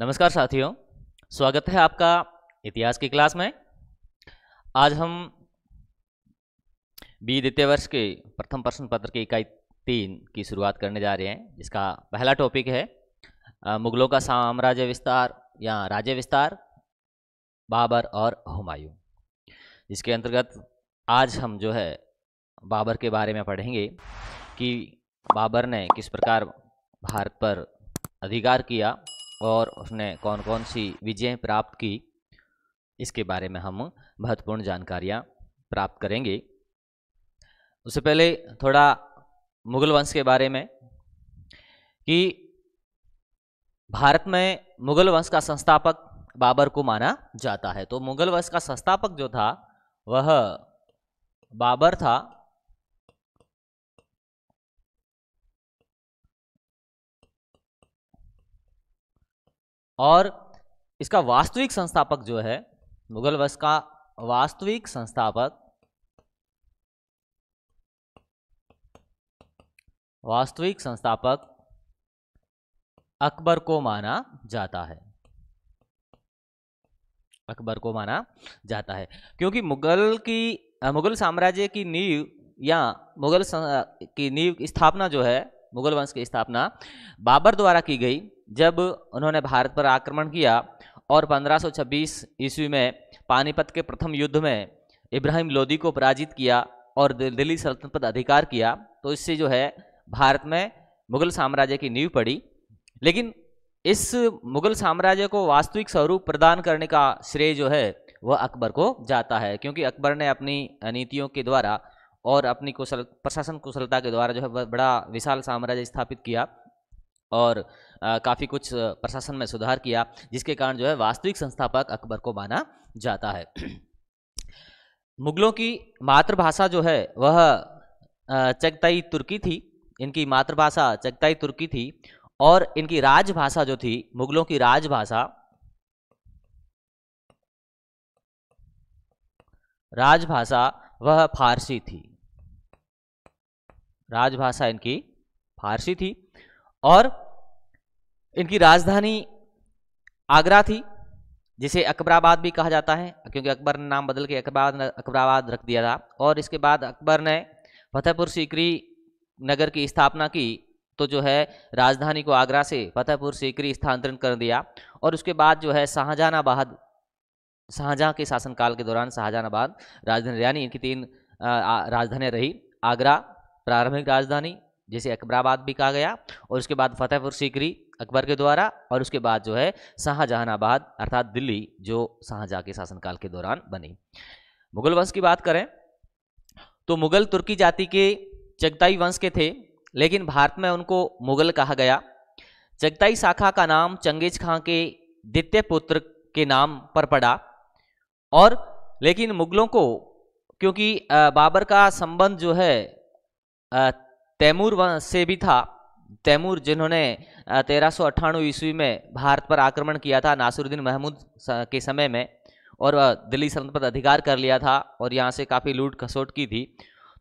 नमस्कार साथियों स्वागत है आपका इतिहास की क्लास में आज हम बी द्वितीय वर्ष के प्रथम प्रश्न पत्र की इकाई तीन की शुरुआत करने जा रहे हैं जिसका पहला टॉपिक है मुगलों का साम्राज्य विस्तार या राज्य विस्तार बाबर और हुमायूं जिसके अंतर्गत आज हम जो है बाबर के बारे में पढ़ेंगे कि बाबर ने किस प्रकार भारत पर अधिकार किया और उसने कौन कौन सी विजय प्राप्त की इसके बारे में हम महत्वपूर्ण जानकारियाँ प्राप्त करेंगे उससे पहले थोड़ा मुगल वंश के बारे में कि भारत में मुगल वंश का संस्थापक बाबर को माना जाता है तो मुगल वंश का संस्थापक जो था वह बाबर था और इसका वास्तविक संस्थापक जो है मुगल वंश का वास्तविक संस्थापक वास्तविक संस्थापक अकबर को माना जाता है अकबर को माना जाता है क्योंकि मुगल की मुगल साम्राज्य की नींव या मुगल की नींव स्थापना जो है मुगल वंश की स्थापना बाबर द्वारा की गई जब उन्होंने भारत पर आक्रमण किया और 1526 ईस्वी में पानीपत के प्रथम युद्ध में इब्राहिम लोदी को पराजित किया और दिल्ली सल्तनत पर अधिकार किया तो इससे जो है भारत में मुगल साम्राज्य की नींव पड़ी लेकिन इस मुगल साम्राज्य को वास्तविक स्वरूप प्रदान करने का श्रेय जो है वह अकबर को जाता है क्योंकि अकबर ने अपनी नीतियों के द्वारा और अपनी कुशल प्रशासन कुशलता के द्वारा जो है बड़ा विशाल साम्राज्य स्थापित किया और काफ़ी कुछ प्रशासन में सुधार किया जिसके कारण जो है वास्तविक संस्थापक अकबर को माना जाता है मुगलों की मातृभाषा जो है वह चगताई तुर्की थी इनकी मातृभाषा चगताई तुर्की थी और इनकी राजभाषा जो थी मुगलों की राजभाषा राजभाषा वह फारसी थी राजभाषा इनकी फारसी थी और इनकी राजधानी आगरा थी जिसे अकबराबाद भी कहा जाता है क्योंकि अकबर ने नाम बदल के अकबराबाद अकबराबाद रख दिया था और इसके बाद अकबर ने फतेहपुर सीकरी नगर की स्थापना की तो जो है राजधानी को आगरा से फतेहपुर सीकरी स्थानांतरण कर दिया और उसके बाद जो है शाहजहानाबाद शाहजहाँ के शासनकाल के दौरान शाहजहानाबाद राजधानी यानी इनकी तीन राजधानियाँ रही आगरा प्रारंभिक राजधानी जिसे अकबराबाद भी कहा गया और उसके बाद फतेहपुर सीकरी अकबर के द्वारा और उसके बाद जो है शाहजहानाबाद अर्थात दिल्ली जो शाहजहाँ के शासनकाल के दौरान बनी मुगल वंश की बात करें तो मुगल तुर्की जाति के चगताई वंश के थे लेकिन भारत में उनको मुगल कहा गया चगताई शाखा का नाम चंगेज खां के द्वितीय पुत्र के नाम पर पड़ा और लेकिन मुगलों को क्योंकि बाबर का संबंध जो है तैमूर से भी था तैमूर जिन्होंने तेरह सौ ईस्वी में भारत पर आक्रमण किया था नासिरुद्दीन महमूद के समय में और दिल्ली सल्तनत पर अधिकार कर लिया था और यहाँ से काफ़ी लूट खसोट की थी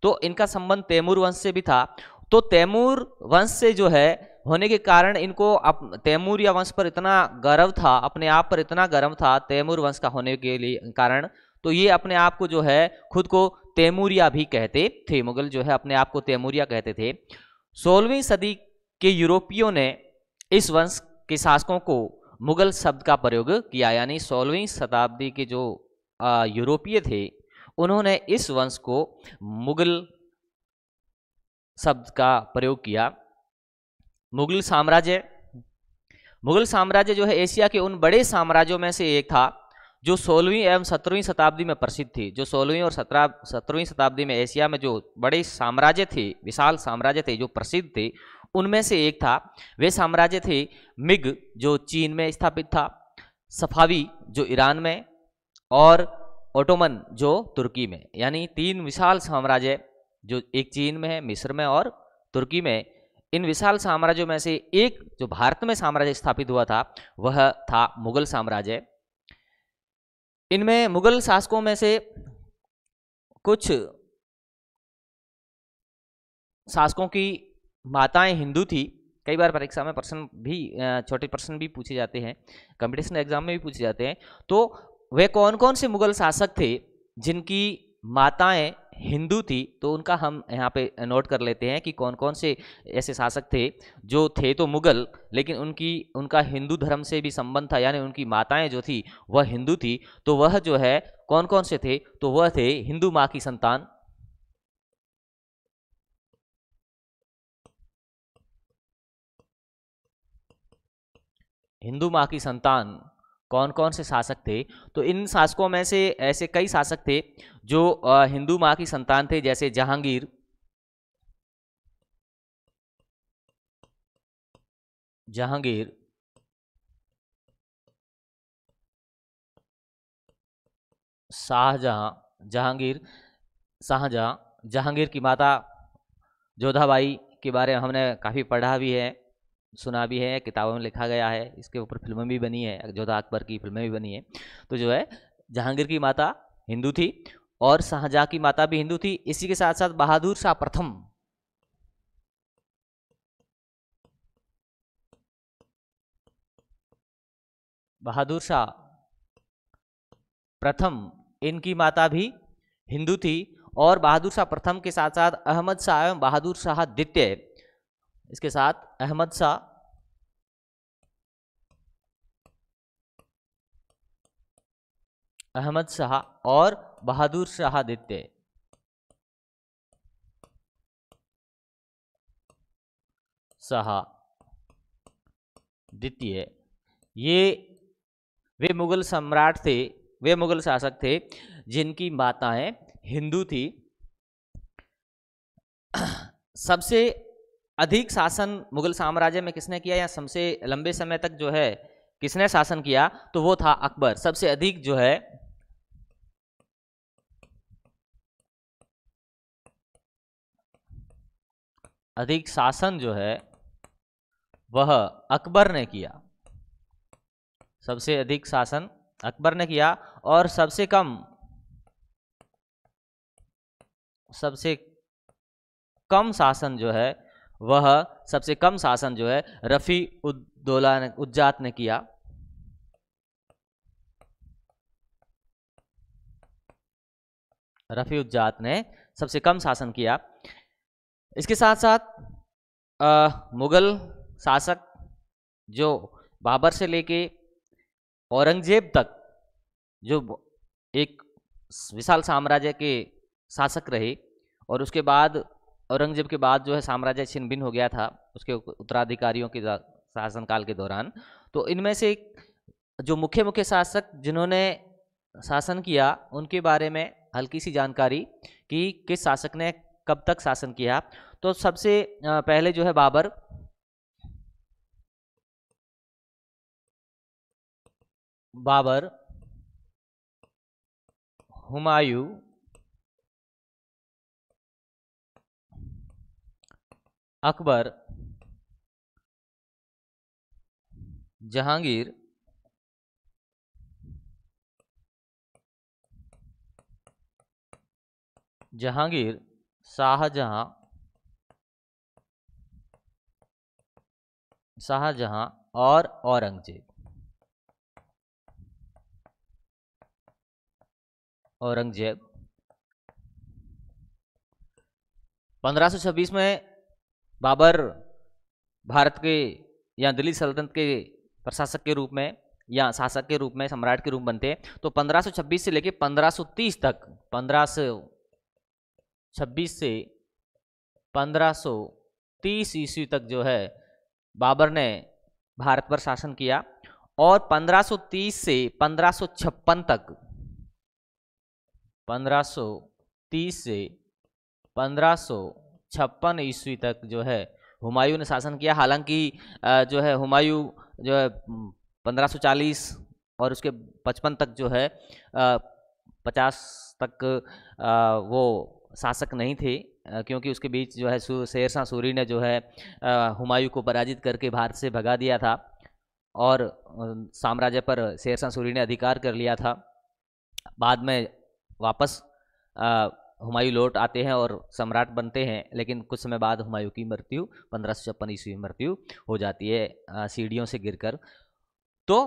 तो इनका संबंध तैमूर वंश से भी था तो तैमूर वंश से जो है होने के कारण इनको अप तैमूर या वंश पर इतना गर्व था अपने आप पर इतना गर्व था तैमूर वंश का होने के लिए कारण तो ये अपने आप को जो है खुद को तैमूरिया भी कहते थे मुगल जो है अपने आप को तैमूरिया कहते थे सोलहवीं सदी के यूरोपियों ने इस वंश के शासकों को मुगल शब्द का प्रयोग किया यानी सोलहवीं शताब्दी के जो यूरोपीय थे उन्होंने इस वंश को मुगल शब्द का प्रयोग किया मुगल साम्राज्य मुगल साम्राज्य जो है एशिया के उन बड़े साम्राज्यों में से एक था जो सोलहवीं एवं सत्रहवीं शताब्दी में प्रसिद्ध थी जो सोलहवीं और सत्रह सत्रहवीं शताब्दी में एशिया में जो बड़े साम्राज्य थे विशाल साम्राज्य थे जो प्रसिद्ध थे उनमें से एक था वे साम्राज्य थे मिग जो चीन में स्थापित था सफावी जो ईरान में और ओटोमन जो तुर्की में यानी तीन विशाल साम्राज्य जो एक चीन में है मिस्र में और तुर्की में इन विशाल साम्राज्यों में से एक जो भारत में साम्राज्य स्थापित हुआ था वह था मुगल साम्राज्य इनमें मुगल शासकों में से कुछ शासकों की माताएं हिंदू थी कई बार परीक्षा में प्रश्न भी छोटे प्रश्न भी पूछे जाते हैं कंपटीशन एग्जाम में भी पूछे जाते हैं तो वे कौन कौन से मुगल शासक थे जिनकी माताएं हिंदू थी तो उनका हम यहाँ पे नोट कर लेते हैं कि कौन कौन से ऐसे शासक थे जो थे तो मुगल लेकिन उनकी उनका हिंदू धर्म से भी संबंध था यानी उनकी माताएं जो थी वह हिंदू थी तो वह जो है कौन कौन से थे तो वह थे हिंदू माँ की संतान हिंदू माँ की संतान कौन कौन से शासक थे तो इन शासकों में से ऐसे कई शासक थे जो हिंदू माँ की संतान थे जैसे जहांगीर जहांगीर शाहजहां जहांगीर शाहजहां जहांगीर की माता जोधाबाई के बारे में हमने काफ़ी पढ़ा भी है सुना भी है किताबों में लिखा गया है इसके ऊपर फिल्में भी बनी है जोधा अकबर की फिल्में भी बनी है तो जो है जहांगीर की माता हिंदू थी और शाहजहाँ की माता भी हिंदू थी इसी के साथ साथ बहादुर शाह प्रथम बहादुर शाह प्रथम इनकी माता भी हिंदू थी और बहादुर शाह प्रथम के साथ साथ अहमद शाह एवं बहादुर शाह द्वितीय इसके साथ अहमद शाह अहमद शाह और बहादुर शाह दित्य शाह द्वितीय ये वे मुगल सम्राट थे वे मुगल शासक थे जिनकी माताएं हिंदू थी सबसे अधिक शासन मुगल साम्राज्य में किसने किया या सबसे लंबे समय तक जो है किसने शासन किया तो वो था अकबर सबसे अधिक जो है अधिक शासन जो है वह अकबर ने किया सबसे अधिक शासन अकबर ने किया और सबसे कम सबसे कम शासन जो है वह सबसे कम शासन जो है रफ़ी उद्दोला ने उज्जात ने किया रफ़ी उज्जात ने सबसे कम शासन किया इसके साथ साथ मुग़ल शासक जो बाबर से लेके औरंगजेब तक जो एक विशाल साम्राज्य के शासक रहे और उसके बाद औरंगजेब के बाद जो है साम्राज्य छिन्न हो गया था उसके उत्तराधिकारियों के शासनकाल के दौरान तो इनमें से जो मुख्य मुख्य शासक जिन्होंने शासन किया उनके बारे में हल्की सी जानकारी कि किस शासक ने कब तक शासन किया तो सबसे पहले जो है बाबर बाबर हुमायूं अकबर जहांगीर जहांगीर शाहजहां शाहजहां और औरंगजेब औरंगजेब 1526 में बाबर भारत के या दिल्ली सल्तनत के प्रशासक के रूप में या शासक के रूप में सम्राट के रूप बनते हैं तो 1526 से लेकर 1530 तक 1526 से 1530 ईस्वी तक जो है बाबर ने भारत पर शासन किया और 1530 से 1556 तक 1530 से छप्पन ईस्वी तक जो है हुमायूं ने शासन किया हालांकि जो है हुमायूं जो है 1540 और उसके 55 तक जो है 50 तक वो शासक नहीं थे क्योंकि उसके बीच जो है शेर शाह सूरी ने जो है हुमायूं को पराजित करके भारत से भगा दिया था और साम्राज्य पर शेर शाह सूरी ने अधिकार कर लिया था बाद में वापस हुमायूं लौट आते हैं और सम्राट बनते हैं लेकिन कुछ समय बाद हुमायूं की मृत्यु पंद्रह सौ छप्पन ईस्वी में मृत्यु हो जाती है सीढ़ियों से गिरकर तो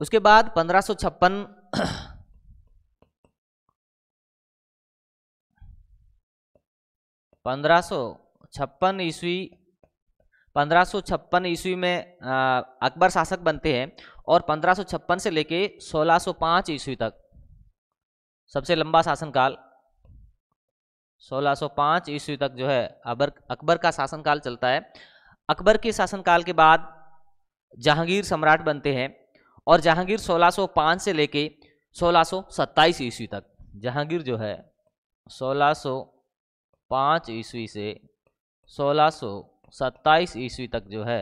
उसके बाद पंद्रह सौ छप्पन पंद्रह सौ छप्पन ईस्वी पंद्रह सौ छप्पन ईस्वी में अकबर शासक बनते हैं और पंद्रह सौ छप्पन से लेके सोलह सौ पाँच ईस्वी तक सबसे लंबा शासनकाल 1605 ईस्वी तक जो है अबर अकबर का शासनकाल चलता है अकबर के शासनकाल के बाद जहांगीर सम्राट बनते हैं और जहांगीर 1605 से लेके 1627 ईस्वी तक जहांगीर जो है 1605 ईस्वी से 1627 ईस्वी तक जो है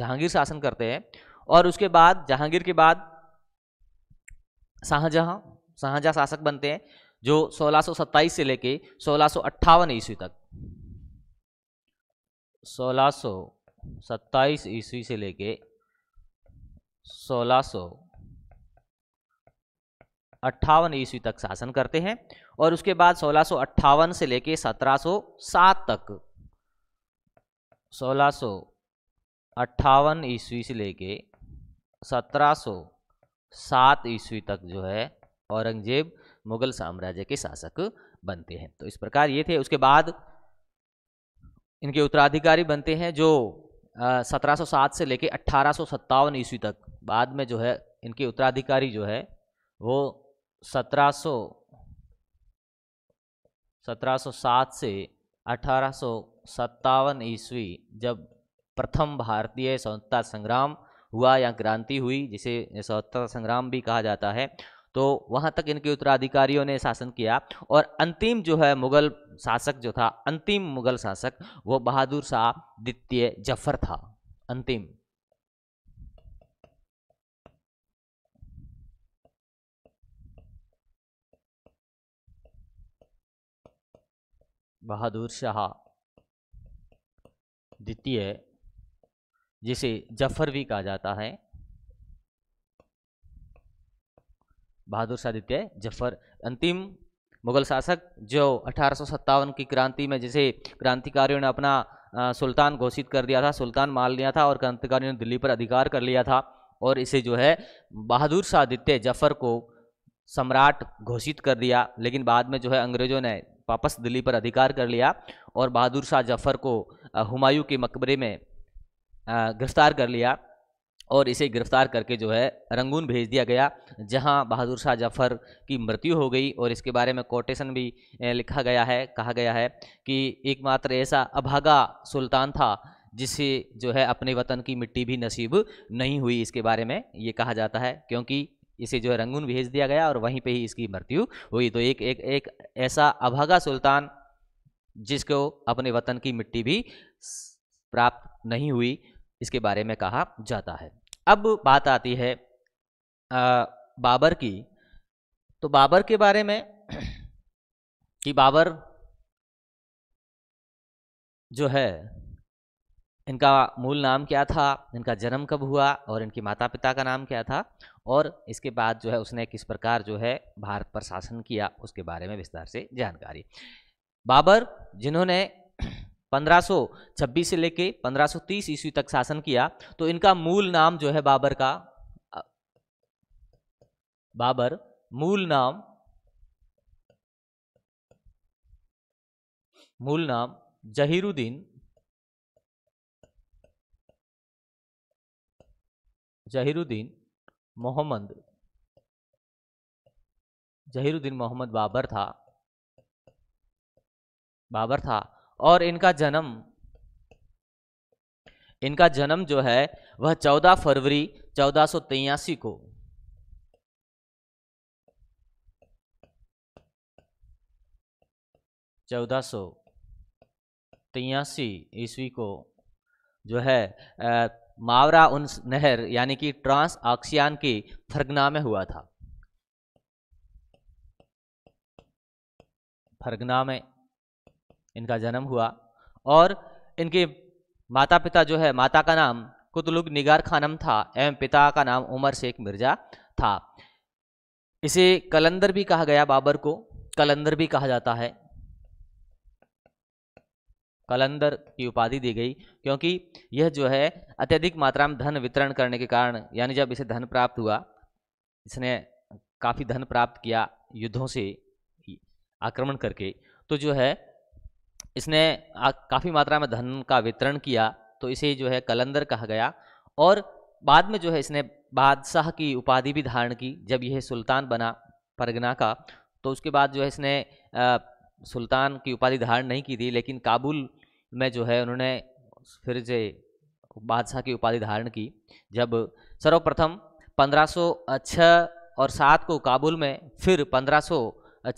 जहांगीर शासन करते हैं और उसके बाद जहांगीर के बाद शाहजहां शाहजहां शासक बनते हैं जो सोलह से लेके सोलह ईस्वी तक सोलह ईस्वी से लेके सोलह ईस्वी तक शासन करते हैं और उसके बाद सोलह से लेके 1707 तक सोलह ईस्वी से लेके 1707 ईस्वी तक जो है औरंगजेब मुगल साम्राज्य के शासक बनते हैं तो इस प्रकार ये थे उसके बाद इनके उत्तराधिकारी बनते हैं जो आ, 1707 से लेकर अट्ठारह ईस्वी तक बाद में जो है इनके उत्तराधिकारी जो है वो 1700 1707 से अठारह ईस्वी जब प्रथम भारतीय स्वतंत्रता संग्राम हुआ या क्रांति हुई जिसे स्वतंत्रता संग्राम भी कहा जाता है तो वहाँ तक इनके उत्तराधिकारियों ने शासन किया और अंतिम जो है मुगल शासक जो था अंतिम मुगल शासक वो बहादुर शाह द्वितीय जफर था अंतिम बहादुर शाह द्वितीय जिसे जफर भी कहा जाता है बहादुर शाह द्वितीय जफर अंतिम मुगल शासक जो अठारह की क्रांति में जिसे क्रांतिकारियों ने अपना सुल्तान घोषित कर दिया था सुल्तान मान लिया था और क्रांतिकारियों ने दिल्ली पर अधिकार कर लिया था और इसे जो है बहादुर शाह आदित्य जफर को सम्राट घोषित कर दिया लेकिन बाद में जो है अंग्रेजों ने वापस दिल्ली पर अधिकार कर लिया और बहादुर शाह जफर को हुमायूं के मकबरे में गिरफ्तार कर लिया और इसे गिरफ्तार करके जो है रंगून भेज दिया गया जहां बहादुर शाह जफर की मृत्यु हो गई और इसके बारे में कोटेशन भी लिखा गया है कहा गया है कि एकमात्र ऐसा अभागा सुल्तान था जिसे जो है अपने वतन की मिट्टी भी नसीब नहीं हुई इसके बारे में ये कहा जाता है क्योंकि इसे जो है रंगून भेज दिया गया और वहीं पर ही इसकी मृत्यु हुई तो एक एक एक ऐसा अभागा सुल्तान जिसको अपने वतन की मिट्टी भी प्राप्त नहीं हुई इसके बारे में कहा जाता है अब बात आती है आ, बाबर की तो बाबर के बारे में कि बाबर जो है इनका मूल नाम क्या था इनका जन्म कब हुआ और इनके माता पिता का नाम क्या था और इसके बाद जो है उसने किस प्रकार जो है भारत पर शासन किया उसके बारे में विस्तार से जानकारी बाबर जिन्होंने 1526 से लेके 1530 ईस्वी तक शासन किया तो इनका मूल नाम जो है बाबर का बाबर मूल नाम मूल नाम जहीरुद्दीन जहीरुद्दीन मोहम्मद जहीरुद्दीन मोहम्मद बाबर था बाबर था और इनका जन्म इनका जन्म जो है वह 14 फरवरी चौदह को चौदह सौ तियासी ईस्वी को जो है आ, मावरा उन नहर यानी कि ट्रांस ऑक्सियान की फरगना में हुआ था फरगना में इनका जन्म हुआ और इनके माता पिता जो है माता का नाम कुतलुग निगार खानम था एवं पिता का नाम उमर शेख मिर्जा था इसे कलंदर भी कहा गया बाबर को कलंदर भी कहा जाता है कलंदर की उपाधि दी गई क्योंकि यह जो है अत्यधिक मात्रा में धन वितरण करने के कारण यानी जब इसे धन प्राप्त हुआ इसने काफ़ी धन प्राप्त किया युद्धों से आक्रमण करके तो जो है इसने काफ़ी मात्रा में धन का वितरण किया तो इसे जो है कलंदर कहा गया और बाद में जो है इसने बादशाह की उपाधि भी धारण की जब यह सुल्तान बना परगना का तो उसके बाद जो है इसने आ, सुल्तान की उपाधि धारण नहीं की थी लेकिन काबुल में जो है उन्होंने फिर से बादशाह की उपाधि धारण की जब सर्वप्रथम 1506 और सात को काबुल में फिर 1500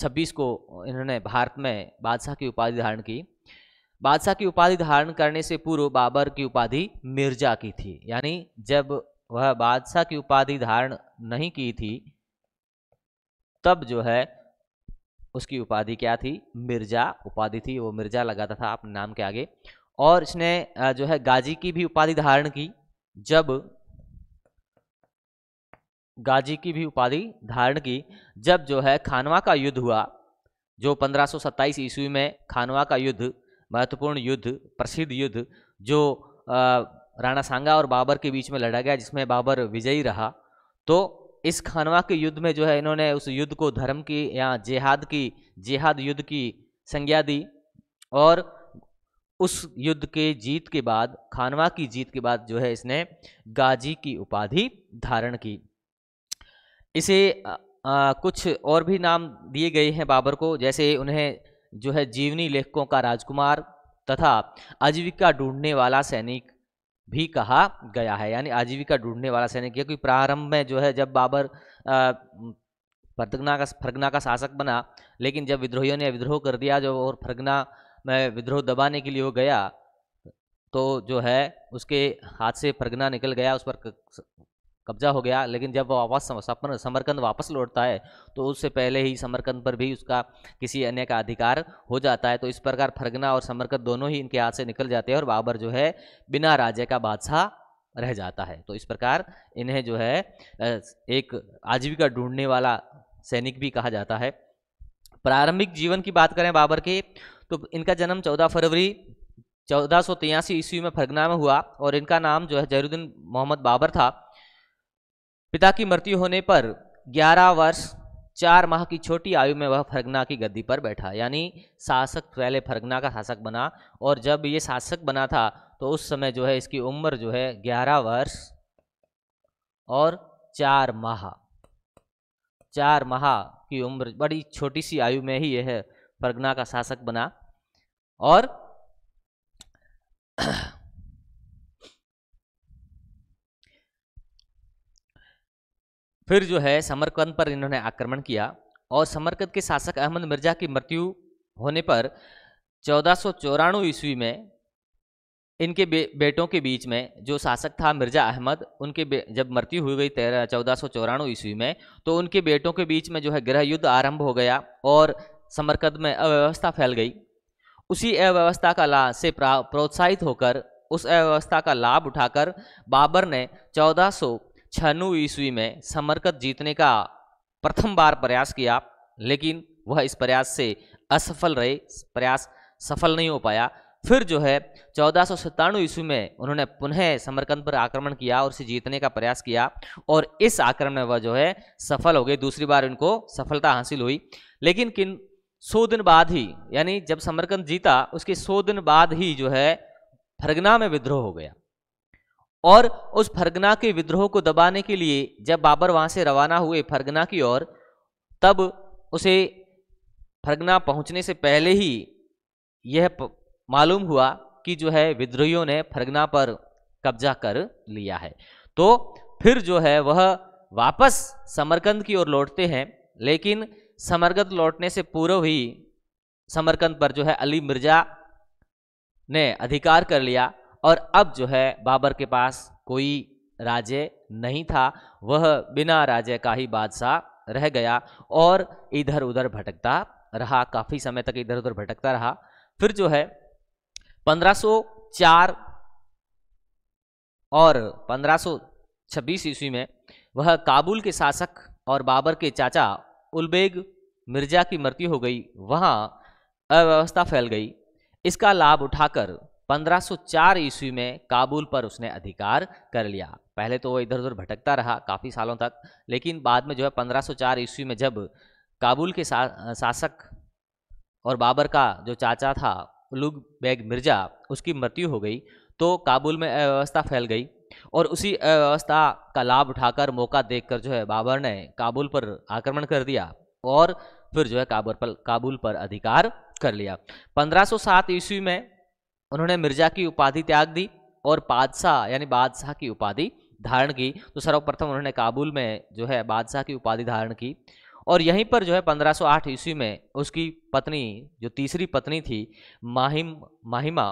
छब्बीस को इन्होंने भारत में बादशाह की उपाधि धारण की बादशाह की उपाधि धारण करने से पूर्व बाबर की उपाधि मिर्जा की थी यानी जब वह बादशाह की उपाधि धारण नहीं की थी तब जो है उसकी उपाधि क्या थी मिर्जा उपाधि थी वो मिर्जा लगाता था अपने नाम के आगे और इसने जो है गाजी की भी उपाधि धारण की जब गाजी की भी उपाधि धारण की जब जो है खानवा का युद्ध हुआ जो 1527 ईस्वी में खानवा का युद्ध महत्वपूर्ण युद्ध प्रसिद्ध युद्ध जो राणा सांगा और बाबर के बीच में लड़ा गया जिसमें बाबर विजयी रहा तो इस खानवा के युद्ध में जो है इन्होंने उस युद्ध को धर्म की या जेहाद की जेहाद युद्ध की संज्ञा दी और उस युद्ध के जीत के बाद खानवा की जीत के बाद जो है इसने गाजी की उपाधि धारण की इसे आ, कुछ और भी नाम दिए गए हैं बाबर को जैसे उन्हें जो है जीवनी लेखकों का राजकुमार तथा आजीविका ढूंढने वाला सैनिक भी कहा गया है यानी आजीविका ढूंढने वाला सैनिक क्योंकि प्रारंभ में जो है जब बाबर फरगना का फरगना का शासक बना लेकिन जब विद्रोहियों ने विद्रोह कर दिया जो और फरगना में विद्रोह दबाने के लिए वो गया तो जो है उसके हाथ से फरगना निकल गया उस पर कब्जा हो गया लेकिन जब वो वापस समरकंद वापस लौटता है तो उससे पहले ही समरकंद पर भी उसका किसी अन्य का अधिकार हो जाता है तो इस प्रकार फरगना और समरकंद दोनों ही इनके हाथ से निकल जाते हैं और बाबर जो है बिना राज्य का बादशाह रह जाता है तो इस प्रकार इन्हें जो है एक आजीविका ढूंढने वाला सैनिक भी कहा जाता है प्रारंभिक जीवन की बात करें बाबर के तो इनका जन्म 14 फरवरी चौदह ईस्वी में फरगना में हुआ और इनका नाम जो है जहरुद्दीन मोहम्मद बाबर था पिता की मृत्यु होने पर 11 वर्ष चार माह की छोटी आयु में वह फरगना की गद्दी पर बैठा यानी शासक पहले फरगना का शासक बना और जब ये शासक बना था तो उस समय जो है इसकी उम्र जो है 11 वर्ष और चार माह चार माह की उम्र बड़ी छोटी सी आयु में ही यह फरगना का शासक बना और फिर जो है समरकंद पर इन्होंने आक्रमण किया और समरकंद के शासक अहमद मिर्जा की मृत्यु होने पर चौदह ईस्वी में इनके बे, बेटों के बीच में जो शासक था मिर्जा अहमद उनके जब मृत्यु हो गई तेरह चौदह सौ चौरानवे ईस्वी में तो उनके बेटों के बीच में जो है गृह युद्ध आरंभ हो गया और समरकंद में अव्यवस्था फैल गई उसी अव्यवस्था का ला से प्रोत्साहित होकर उस अव्यवस्था का लाभ उठाकर बाबर ने चौदह छनु ईस्वी में समरकत जीतने का प्रथम बार प्रयास किया लेकिन वह इस प्रयास से असफल रहे प्रयास सफल नहीं हो पाया फिर जो है चौदह सौ सत्तानवे ईस्वी में उन्होंने पुनः समरकंद पर आक्रमण किया और उसे जीतने का प्रयास किया और इस आक्रमण में वह जो है सफल हो गए दूसरी बार उनको सफलता हासिल हुई लेकिन किन सौ दिन बाद ही यानी जब समरकंद जीता उसके सौ दिन बाद ही जो है फरगना में विद्रोह हो गया और उस फरगना के विद्रोह को दबाने के लिए जब बाबर वहां से रवाना हुए फरगना की ओर तब उसे फरगना पहुंचने से पहले ही यह मालूम हुआ कि जो है विद्रोहियों ने फरगना पर कब्जा कर लिया है तो फिर जो है वह वापस समरकंद की ओर लौटते हैं लेकिन समरकंद लौटने से पूर्व ही समरकंद पर जो है अली मिर्जा ने अधिकार कर लिया और अब जो है बाबर के पास कोई राज्य नहीं था वह बिना राज्य का ही बादशाह रह गया और इधर उधर भटकता रहा काफ़ी समय तक इधर उधर भटकता रहा फिर जो है 1504 और 1526 ईस्वी में वह काबुल के शासक और बाबर के चाचा उलबेग मिर्जा की मृत्यु हो गई वहाँ अव्यवस्था फैल गई इसका लाभ उठाकर 1504 ईस्वी में काबुल पर उसने अधिकार कर लिया पहले तो वो इधर उधर भटकता रहा काफ़ी सालों तक लेकिन बाद में जो है 1504 ईस्वी में जब काबुल के सा, शासक और बाबर का जो चाचा था उलुग बेग मिर्जा उसकी मृत्यु हो गई तो काबुल में अव्यवस्था फैल गई और उसी अव्यवस्था का लाभ उठाकर मौका देखकर जो है बाबर ने काबुल पर आक्रमण कर दिया और फिर जो है काबुल पर काबुल पर अधिकार कर लिया 1507 ईस्वी में उन्होंने मिर्जा की उपाधि त्याग दी और बादशाह यानी बादशाह की उपाधि धारण की तो सर्वप्रथम उन्होंने काबुल में जो है बादशाह की उपाधि धारण की और यहीं पर जो है 1508 ईस्वी में उसकी पत्नी जो तीसरी पत्नी थी माहिम माहिमा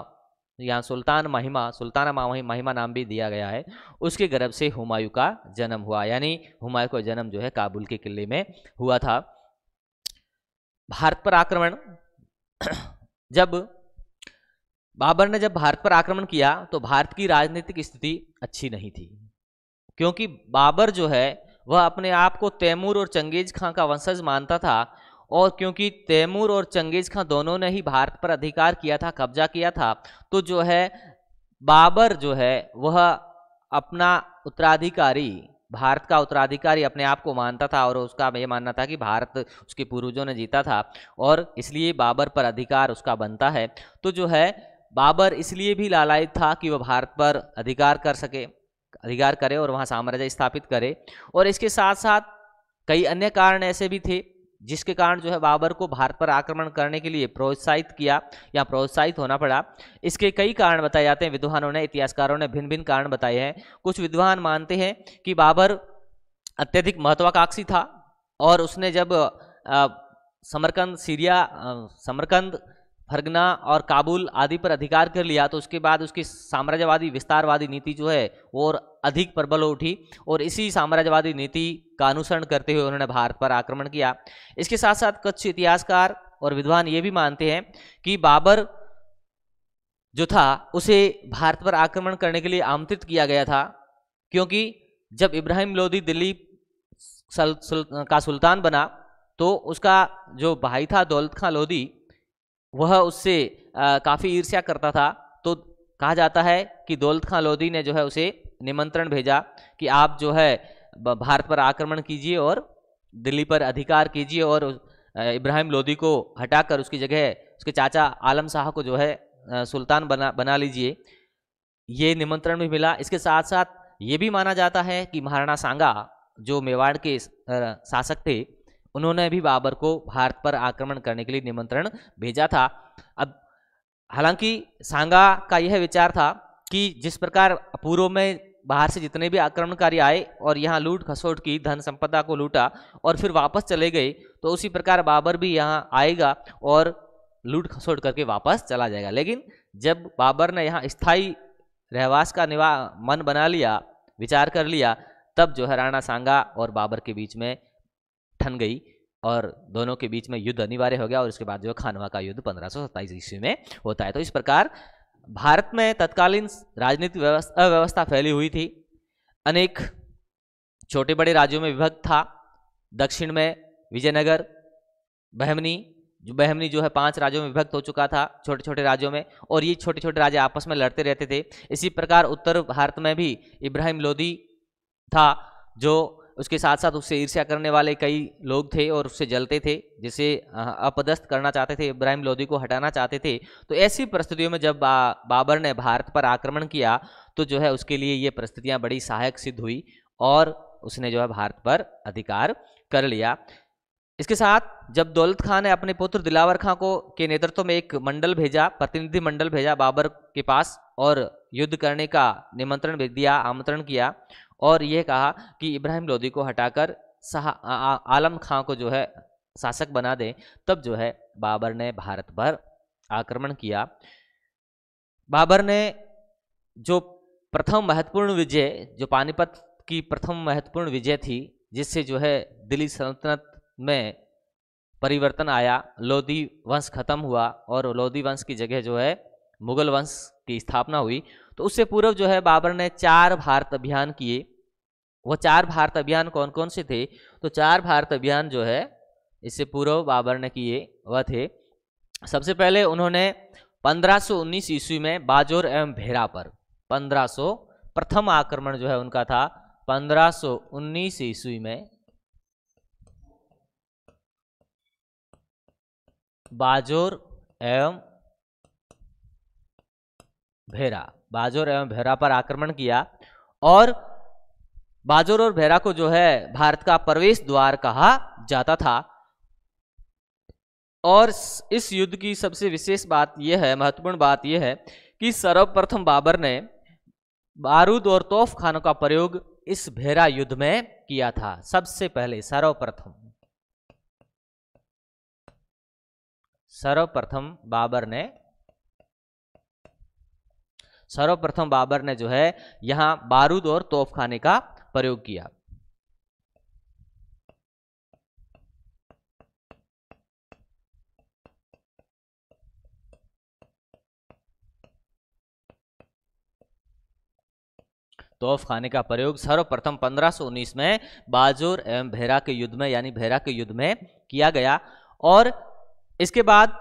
यहाँ सुल्तान महिमा सुल्ताना महिमा नाम भी दिया गया है उसके गर्भ से हुमायूं का जन्म हुआ यानी हुमायूं का जन्म जो है काबुल के किले में हुआ था भारत पर आक्रमण जब बाबर ने जब भारत पर आक्रमण किया तो भारत की राजनीतिक स्थिति अच्छी नहीं थी क्योंकि बाबर जो है वह अपने आप को तैमूर और चंगेज खां का वंशज मानता था और क्योंकि तैमूर और चंगेज खां दोनों ने ही भारत पर अधिकार किया था कब्जा किया था तो जो है बाबर जो है वह अपना उत्तराधिकारी भारत का उत्तराधिकारी अपने आप को मानता था और उसका ये मानना था कि भारत उसके पूर्वजों ने जीता था और इसलिए बाबर पर अधिकार उसका बनता है तो जो है बाबर इसलिए भी लालायित था कि वह भारत पर अधिकार कर सके अधिकार करे और वहाँ साम्राज्य स्थापित करे और इसके साथ साथ कई अन्य कारण ऐसे भी थे जिसके कारण जो है बाबर को भारत पर आक्रमण करने के लिए प्रोत्साहित किया या प्रोत्साहित होना पड़ा इसके कई कारण बताए जाते हैं विद्वानों ने इतिहासकारों ने भिन्न भिन्न कारण बताए हैं कुछ विद्वान मानते हैं कि बाबर अत्यधिक महत्वाकांक्षी था और उसने जब समरकंद सीरिया समरकंद फरगना और काबुल आदि पर अधिकार कर लिया तो उसके बाद उसकी साम्राज्यवादी विस्तारवादी नीति जो है वो और अधिक प्रबल उठी और इसी साम्राज्यवादी नीति का अनुसरण करते हुए उन्होंने भारत पर आक्रमण किया इसके साथ साथ कच्छ इतिहासकार और विद्वान ये भी मानते हैं कि बाबर जो था उसे भारत पर आक्रमण करने के लिए आमंत्रित किया गया था क्योंकि जब इब्राहिम लोधी दिल्ली सल, सुल, का सुल्तान बना तो उसका जो भाई था दौलत खां लोधी वह उससे काफ़ी ईर्ष्या करता था तो कहा जाता है कि दौलत खां लोधी ने जो है उसे निमंत्रण भेजा कि आप जो है भारत पर आक्रमण कीजिए और दिल्ली पर अधिकार कीजिए और इब्राहिम लोधी को हटाकर उसकी जगह उसके चाचा आलम शाह को जो है सुल्तान बना बना लीजिए ये निमंत्रण भी मिला इसके साथ साथ ये भी माना जाता है कि महाराणा सांगा जो मेवाड़ के शासक थे उन्होंने भी बाबर को भारत पर आक्रमण करने के लिए निमंत्रण भेजा था अब हालांकि सांगा का यह विचार था कि जिस प्रकार पूर्व में बाहर से जितने भी आक्रमणकारी आए और यहाँ लूट खसोट की धन संपदा को लूटा और फिर वापस चले गए तो उसी प्रकार बाबर भी यहाँ आएगा और लूट खसोट करके वापस चला जाएगा लेकिन जब बाबर ने यहाँ स्थायी रहवास का निवा मन बना लिया विचार कर लिया तब जो है राणा सांगा और बाबर के बीच में ठन गई और दोनों के बीच में युद्ध अनिवार्य हो गया और उसके बाद जो खानवा का युद्ध पंद्रह ईस्वी में होता है तो इस प्रकार भारत में तत्कालीन राजनीतिक अव्यवस्था फैली हुई थी अनेक छोटे बड़े राज्यों में विभक्त था दक्षिण में विजयनगर बहमनी जो बहमनी जो है पांच राज्यों में विभक्त हो चुका था छोटे छोटे राज्यों में और ये छोटे छोटे राज्य आपस में लड़ते रहते थे इसी प्रकार उत्तर भारत में भी इब्राहिम लोदी था जो उसके साथ साथ उससे ईर्ष्या करने वाले कई लोग थे और उससे जलते थे जिसे अपदस्थ करना चाहते थे इब्राहिम लोधी को हटाना चाहते थे तो ऐसी परिस्थितियों में जब बा, बाबर ने भारत पर आक्रमण किया तो जो है उसके लिए ये परिस्थितियाँ बड़ी सहायक सिद्ध हुई और उसने जो है भारत पर अधिकार कर लिया इसके साथ जब दौलत खां ने अपने पुत्र दिलावर खां को के नेतृत्व में एक मंडल भेजा प्रतिनिधि मंडल भेजा बाबर के पास और युद्ध करने का निमंत्रण दिया आमंत्रण किया और यह कहा कि इब्राहिम लोदी को हटाकर शाह आलम खां को जो है शासक बना दें तब जो है बाबर ने भारत पर आक्रमण किया बाबर ने जो प्रथम महत्वपूर्ण विजय जो पानीपत की प्रथम महत्वपूर्ण विजय थी जिससे जो है दिल्ली सल्तनत में परिवर्तन आया लोधी वंश खत्म हुआ और लोधी वंश की जगह जो है मुगल वंश की स्थापना हुई तो उससे पूर्व जो है बाबर ने चार भारत अभियान किए वह चार भारत अभियान कौन कौन से थे तो चार भारत अभियान जो है इससे पूर्व बाबर ने किए वह थे सबसे पहले उन्होंने 1519 ईस्वी में बाजोर एवं भेरा पर 1500 प्रथम आक्रमण जो है उनका था 1519 ईस्वी में बाजोर एवं भेरा बाजोर एवं भेरा पर आक्रमण किया और बाजोर और भेरा को जो है भारत का प्रवेश द्वार कहा जाता था और इस युद्ध की सबसे विशेष बात यह है महत्वपूर्ण बात यह है कि सर्वप्रथम बाबर ने बारूद और तोफ खानों का प्रयोग इस भेरा युद्ध में किया था सबसे पहले सर्वप्रथम सर्वप्रथम बाबर ने सर्वप्रथम बाबर ने जो है यहां बारूद और तोपखाने का प्रयोग किया तोफ खाने का प्रयोग सर्वप्रथम 1519 में बाजोर एवं भेरा के युद्ध में यानी भेरा के युद्ध में किया गया और इसके बाद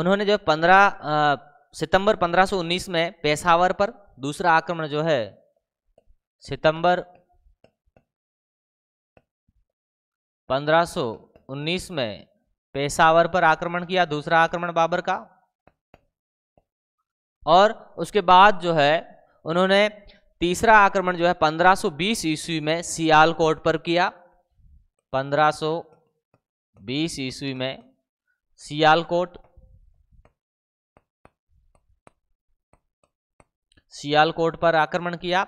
उन्होंने जो पंद्रह सितंबर 1519 में पेशावर पर दूसरा आक्रमण जो है सितंबर 1519 में पेशावर पर आक्रमण किया दूसरा आक्रमण बाबर का और उसके बाद जो है उन्होंने तीसरा आक्रमण जो है 1520 ईस्वी में सियालकोट पर किया 1520 ईस्वी में सियालकोट सियालकोट पर आक्रमण किया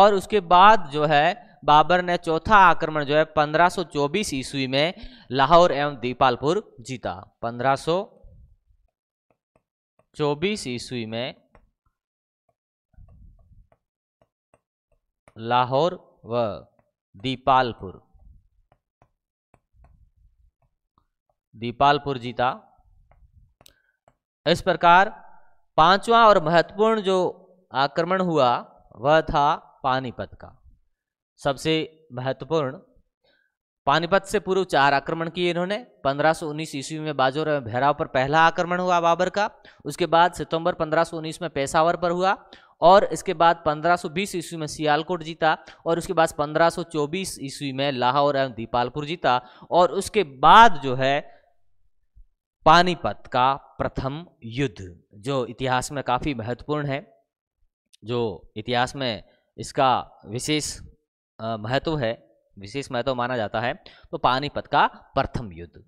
और उसके बाद जो है बाबर ने चौथा आक्रमण जो है 1524 ईस्वी में लाहौर एवं दीपालपुर जीता 1524 ईस्वी में लाहौर व दीपालपुर दीपालपुर जीता इस प्रकार पांचवा और महत्वपूर्ण जो आक्रमण हुआ वह था पानीपत का सबसे महत्वपूर्ण पानीपत से पूर्व चार आक्रमण किए इन्होंने 1519 ईस्वी में बाजोर में भैराव पर पहला आक्रमण हुआ बाबर का उसके बाद सितंबर 1519 में पेशावर पर हुआ और इसके बाद 1520 ईस्वी में सियालकोट जीता और उसके बाद 1524 ईस्वी में लाहौर एवं दीपालपुर जीता और उसके बाद जो है पानीपत का प्रथम युद्ध जो इतिहास में काफ़ी महत्वपूर्ण है जो इतिहास में इसका विशेष महत्व है विशेष महत्व माना जाता है तो पानीपत का प्रथम युद्ध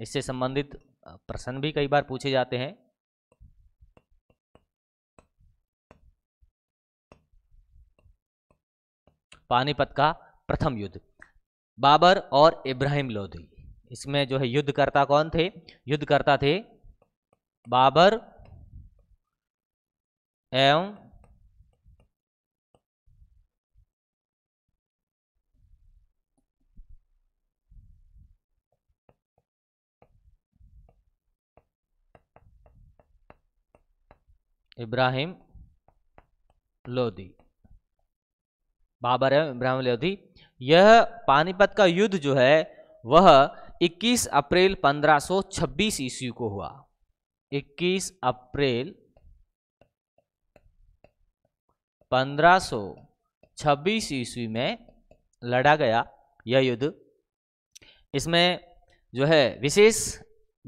इससे संबंधित प्रश्न भी कई बार पूछे जाते हैं पानीपत का प्रथम युद्ध बाबर और इब्राहिम लोधी इसमें जो है युद्धकर्ता कौन थे युद्धकर्ता थे बाबर एवं इब्राहिम लोधी बाबर एवं इब्राहिम लोधी यह पानीपत का युद्ध जो है वह 21 अप्रैल 1526 ईस्वी को हुआ 21 अप्रैल पंद्रह ईस्वी में लड़ा गया यह युद्ध इसमें जो है विशेष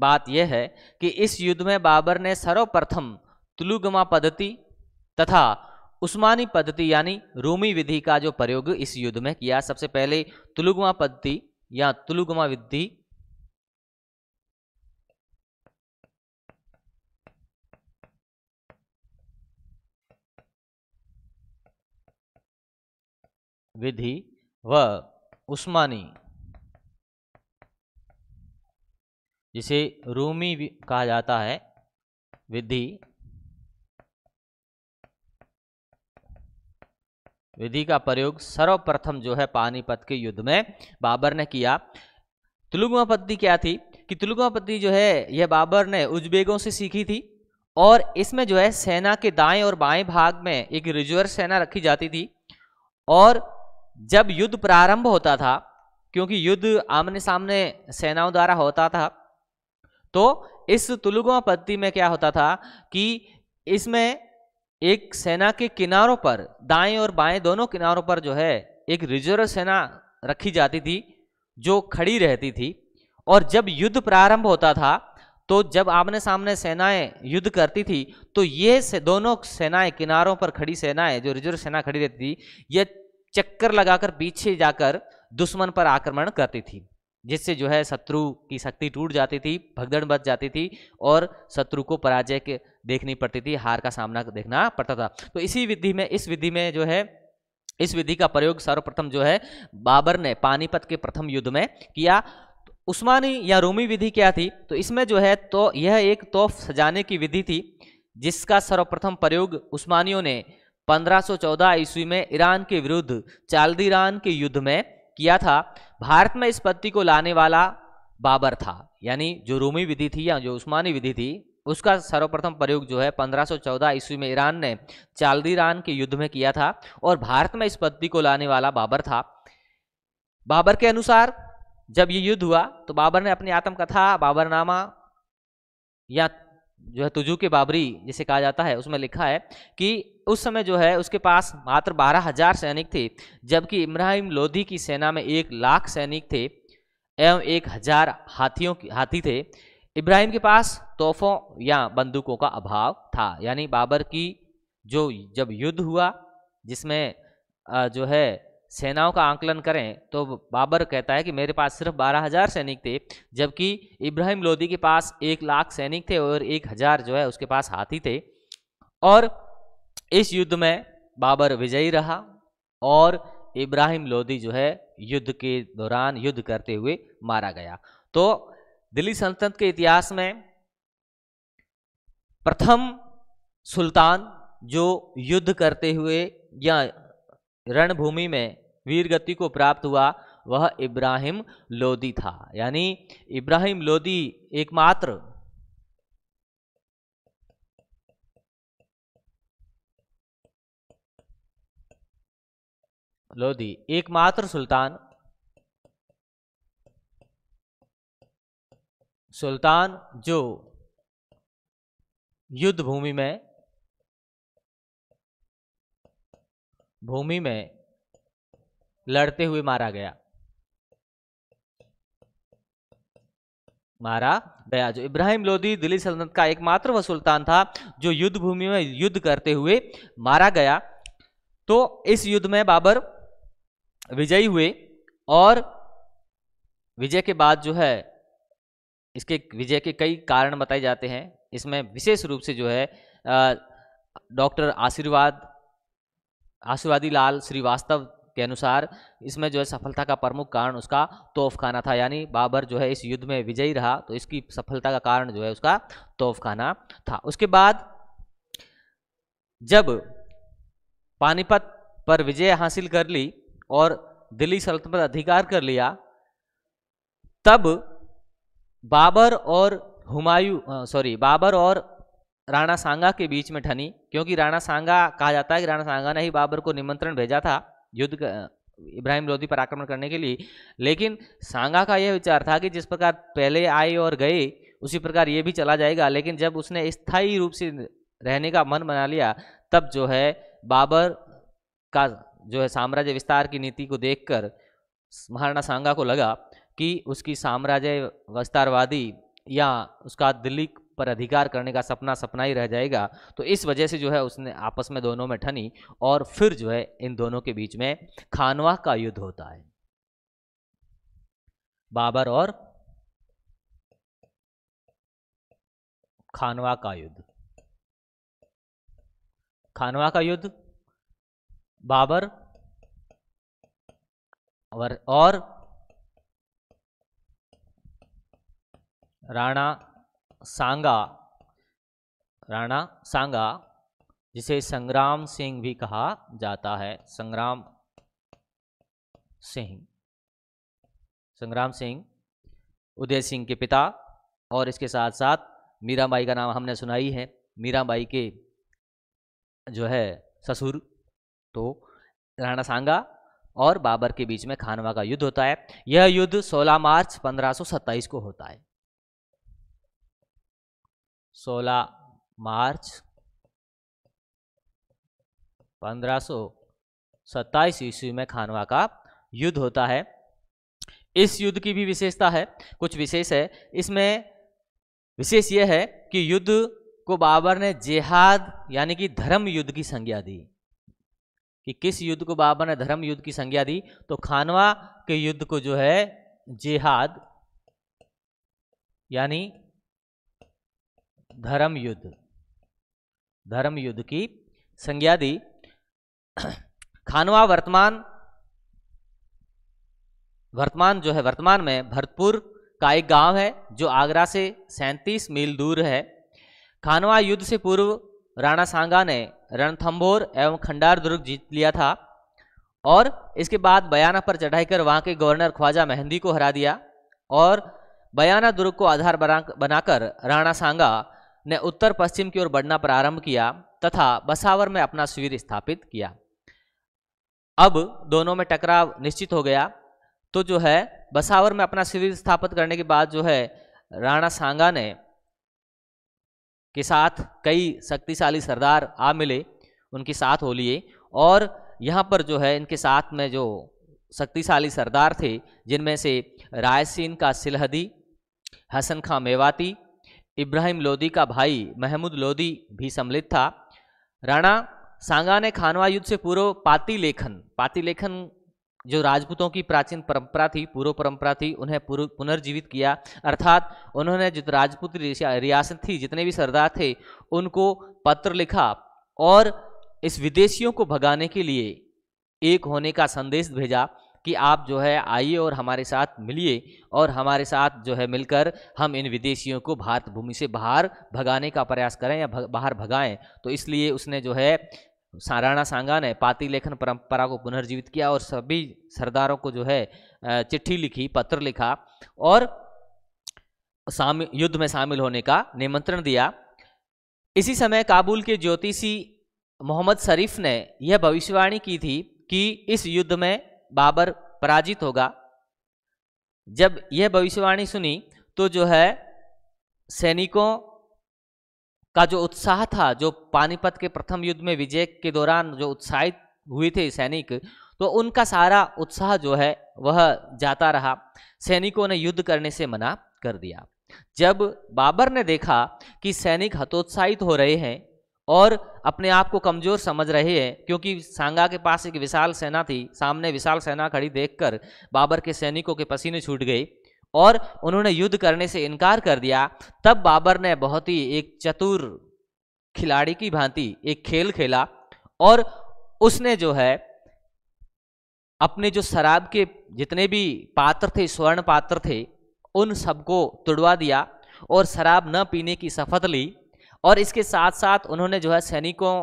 बात यह है कि इस युद्ध में बाबर ने सर्वप्रथम तुलुगमा पद्धति तथा उस्मानी पद्धति यानी रोमी विधि का जो प्रयोग इस युद्ध में किया सबसे पहले तुलुगमा पद्धति या तुलुगमा विधि विधि व उस्मानी जिसे रूमी कहा जाता है विधि विधि का प्रयोग सर्वप्रथम जो है पानीपत के युद्ध में बाबर ने किया तुलुगमा पद्धति क्या थी कि तुलुगुआ पद्धति जो है यह बाबर ने उज्बेगों से सीखी थी और इसमें जो है सेना के दाएं और बाएं भाग में एक रिजर्व सेना रखी जाती थी और जब युद्ध प्रारंभ होता था क्योंकि युद्ध आमने सामने सेनाओं द्वारा होता था तो इस पद्धति में क्या होता था कि इसमें एक सेना के किनारों पर दाएं और बाएं दोनों किनारों पर जो है एक रिजर्व सेना रखी जाती थी जो खड़ी रहती थी और जब युद्ध प्रारंभ होता था तो जब आमने सामने सेनाएं युद्ध करती थी तो ये से, दोनों सेनाएं किनारों पर खड़ी सेनाएं जो रिजर्व सेना खड़ी रहती थी ये चक्कर लगाकर पीछे जाकर दुश्मन पर आक्रमण करती थी जिससे जो है शत्रु की शक्ति टूट जाती थी भगदड़ बच जाती थी और शत्रु को पराजय के देखनी पड़ती थी हार का सामना देखना पड़ता था तो इसी विधि में इस विधि में जो है इस विधि का प्रयोग सर्वप्रथम जो है बाबर ने पानीपत के प्रथम युद्ध में किया उस्मानी या रोमी विधि क्या थी तो इसमें जो है तो यह एक तोफ सजाने की विधि थी जिसका सर्वप्रथम प्रयोग उस्मानियों ने 1514 ईस्वी में ईरान के विरुद्ध चालदीरान के युद्ध में किया था भारत में इस पत्ती को लाने वाला बाबर था यानी जो रोमी विधि थी या जो उस्मानी विधि थी उसका सर्वप्रथम प्रयोग जो है 1514 ईस्वी में ईरान ने चालदीरान के युद्ध में किया था और भारत में इस पत्ती को लाने वाला बाबर था बाबर के अनुसार जब ये युद्ध हुआ तो बाबर ने अपनी आत्मकथा बाबरनामा या जो है तुजू के बाबरी जिसे कहा जाता है उसमें लिखा है कि उस समय जो है उसके पास मात्र बारह हजार सैनिक थे जबकि इब्राहिम लोधी की सेना में एक लाख सैनिक थे एवं एक हजार हाथियों की हाथी थे इब्राहिम के पास तोहफों या बंदूकों का अभाव था यानी बाबर की जो जब युद्ध हुआ जिसमें जो है सेनाओं का आंकलन करें तो बाबर कहता है कि मेरे पास सिर्फ बारह हज़ार सैनिक थे जबकि इब्राहिम लोदी के पास एक लाख सैनिक थे और एक हज़ार जो है उसके पास हाथी थे और इस युद्ध में बाबर विजयी रहा और इब्राहिम लोदी जो है युद्ध के दौरान युद्ध करते हुए मारा गया तो दिल्ली सल्तनत के इतिहास में प्रथम सुल्तान जो युद्ध करते हुए या रणभूमि में वीर गति को प्राप्त हुआ वह इब्राहिम लोदी था यानी इब्राहिम लोदी एकमात्र लोदी एकमात्र सुल्तान सुल्तान जो युद्ध भूमि में भूमि में लड़ते हुए मारा गया मारा गया जो इब्राहिम लोधी दिल्ली सल्तनत का एकमात्र वह सुल्तान था जो युद्ध भूमि में युद्ध करते हुए मारा गया तो इस युद्ध में बाबर विजयी हुए और विजय के बाद जो है इसके विजय के कई कारण बताए जाते हैं इसमें विशेष रूप से जो है डॉक्टर आशीर्वाद आशीर्वादी लाल श्रीवास्तव के अनुसार इसमें जो है सफलता का प्रमुख कारण उसका तोफखाना था यानी बाबर जो है इस युद्ध में विजयी रहा तो इसकी सफलता का कारण जो है उसका तोफखाना था उसके बाद जब पानीपत पर विजय हासिल कर ली और दिल्ली सल्तनत पर अधिकार कर लिया तब बाबर और हुमायूं सॉरी बाबर और राणा सांगा के बीच में ठनी क्योंकि राणा सांगा कहा जाता है कि राणा सांगा ने ही बाबर को निमंत्रण भेजा था युद्ध इब्राहिम लोधी पर आक्रमण करने के लिए लेकिन सांगा का यह विचार था कि जिस प्रकार पहले आए और गए उसी प्रकार ये भी चला जाएगा लेकिन जब उसने स्थायी रूप से रहने का मन बना लिया तब जो है बाबर का जो है साम्राज्य विस्तार की नीति को देखकर महाराणा सांगा को लगा कि उसकी साम्राज्य विस्तारवादी या उसका दिल्ली पर अधिकार करने का सपना सपना ही रह जाएगा तो इस वजह से जो है उसने आपस में दोनों में ठनी और फिर जो है इन दोनों के बीच में खानवा का युद्ध होता है बाबर और खानवा का युद्ध खानवा का युद्ध बाबर और राणा सांगा राणा सांगा जिसे संग्राम सिंह भी कहा जाता है संग्राम सिंह संग्राम सिंह उदय सिंह के पिता और इसके साथ साथ मीराबाई का नाम हमने सुनाई है मीराबाई के जो है ससुर तो राणा सांगा और बाबर के बीच में खानवा का युद्ध होता है यह युद्ध 16 मार्च 1527 को होता है सोलह मार्च पंद्रह सौ सत्ताईस ईस्वी में खानवा का युद्ध होता है इस युद्ध की भी विशेषता है कुछ विशेष है इसमें विशेष यह है कि युद्ध को बाबर ने जेहाद यानी कि धर्म युद्ध की संज्ञा दी कि किस युद्ध को बाबर ने धर्म युद्ध की संज्ञा दी तो खानवा के युद्ध को जो है जेहाद यानी धर्म युद्ध धर्म युद्ध की संज्ञा दी खानवा वर्तमान वर्तमान जो है वर्तमान में भरतपुर का एक गांव है जो आगरा से 37 मील दूर है खानवा युद्ध से पूर्व राणा सांगा ने रणथंबोर एवं खंडार दुर्ग जीत लिया था और इसके बाद बयाना पर चढ़ाई कर वहां के गवर्नर ख्वाजा मेहंदी को हरा दिया और बयाना दुर्ग को आधार बनाकर राणा सांगा ने उत्तर पश्चिम की ओर बढ़ना प्रारंभ किया तथा बसावर में अपना शिविर स्थापित किया अब दोनों में टकराव निश्चित हो गया तो जो है बसावर में अपना शिविर स्थापित करने के बाद जो है राणा सांगा ने के साथ कई शक्तिशाली सरदार आ मिले उनके साथ हो लिए और यहाँ पर जो है इनके साथ में जो शक्तिशाली सरदार थे जिनमें से रायसीन का सिलहदी हसन खां मेवाती इब्राहिम लोदी का भाई महमूद लोदी भी सम्मिलित था राणा सांगा ने खानवा युद्ध से पूर्व पाती लेखन पाती लेखन जो राजपूतों की प्राचीन परंपरा थी पूर्व परंपरा थी उन्हें पुनर्जीवित किया अर्थात उन्होंने जित राजपूत रियासत थी जितने भी सरदार थे उनको पत्र लिखा और इस विदेशियों को भगाने के लिए एक होने का संदेश भेजा कि आप जो है आइए और हमारे साथ मिलिए और हमारे साथ जो है मिलकर हम इन विदेशियों को भारत भूमि से बाहर भगाने का प्रयास करें या बाहर भगाएं तो इसलिए उसने जो है राणा सांगा ने पाती लेखन परंपरा को पुनर्जीवित किया और सभी सरदारों को जो है चिट्ठी लिखी पत्र लिखा और युद्ध में शामिल होने का निमंत्रण दिया इसी समय काबुल के ज्योतिषी मोहम्मद शरीफ ने यह भविष्यवाणी की थी कि इस युद्ध में बाबर पराजित होगा जब यह भविष्यवाणी सुनी तो जो है सैनिकों का जो उत्साह था जो पानीपत के प्रथम युद्ध में विजय के दौरान जो उत्साहित हुए थे सैनिक तो उनका सारा उत्साह जो है वह जाता रहा सैनिकों ने युद्ध करने से मना कर दिया जब बाबर ने देखा कि सैनिक हतोत्साहित हो रहे हैं और अपने आप को कमजोर समझ रहे हैं क्योंकि सांगा के पास एक विशाल सेना थी सामने विशाल सेना खड़ी देखकर बाबर के सैनिकों के पसीने छूट गए और उन्होंने युद्ध करने से इनकार कर दिया तब बाबर ने बहुत ही एक चतुर खिलाड़ी की भांति एक खेल खेला और उसने जो है अपने जो शराब के जितने भी पात्र थे स्वर्ण पात्र थे उन सबको तुड़वा दिया और शराब न पीने की शपथ ली और इसके साथ साथ उन्होंने जो है सैनिकों